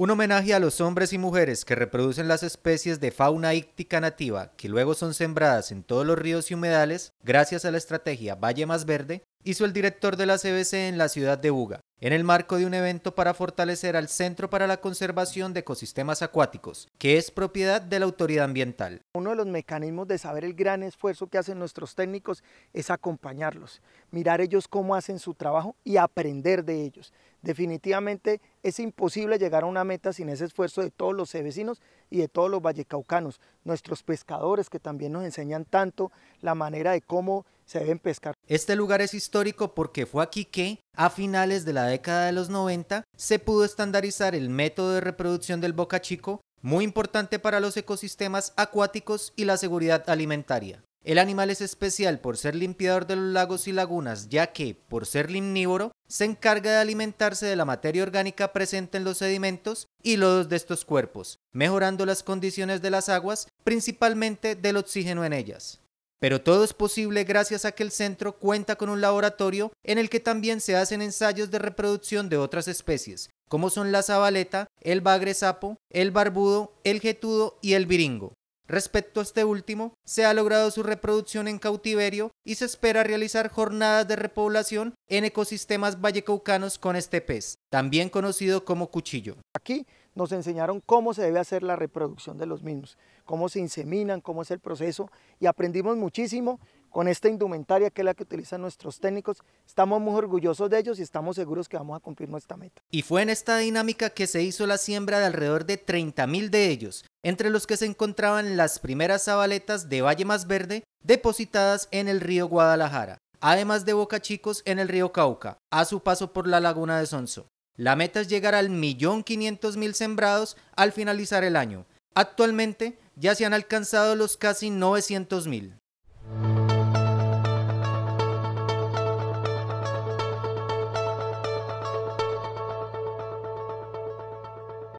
Un homenaje a los hombres y mujeres que reproducen las especies de fauna íctica nativa que luego son sembradas en todos los ríos y humedales gracias a la estrategia Valle Más Verde hizo el director de la CBC en la ciudad de Buga, en el marco de un evento para fortalecer al Centro para la Conservación de Ecosistemas Acuáticos, que es propiedad de la autoridad ambiental. Uno de los mecanismos de saber el gran esfuerzo que hacen nuestros técnicos es acompañarlos, mirar ellos cómo hacen su trabajo y aprender de ellos. Definitivamente es imposible llegar a una meta sin ese esfuerzo de todos los vecinos y de todos los vallecaucanos, nuestros pescadores que también nos enseñan tanto la manera de cómo deben pescar. Este lugar es histórico porque fue aquí que, a finales de la década de los 90, se pudo estandarizar el método de reproducción del bocachico, muy importante para los ecosistemas acuáticos y la seguridad alimentaria. El animal es especial por ser limpiador de los lagos y lagunas, ya que, por ser limnívoro, se encarga de alimentarse de la materia orgánica presente en los sedimentos y lodos de estos cuerpos, mejorando las condiciones de las aguas, principalmente del oxígeno en ellas. Pero todo es posible gracias a que el centro cuenta con un laboratorio en el que también se hacen ensayos de reproducción de otras especies, como son la zabaleta, el bagre sapo, el barbudo, el getudo y el viringo. Respecto a este último, se ha logrado su reproducción en cautiverio y se espera realizar jornadas de repoblación en ecosistemas vallecaucanos con este pez, también conocido como cuchillo. Aquí nos enseñaron cómo se debe hacer la reproducción de los mismos, cómo se inseminan, cómo es el proceso y aprendimos muchísimo con esta indumentaria que es la que utilizan nuestros técnicos. Estamos muy orgullosos de ellos y estamos seguros que vamos a cumplir nuestra meta. Y fue en esta dinámica que se hizo la siembra de alrededor de 30.000 de ellos, entre los que se encontraban las primeras zabaletas de Valle Más Verde depositadas en el río Guadalajara además de Boca Chicos en el río Cauca, a su paso por la laguna de Sonso. La meta es llegar al millón quinientos mil sembrados al finalizar el año. Actualmente ya se han alcanzado los casi 900.000. mil.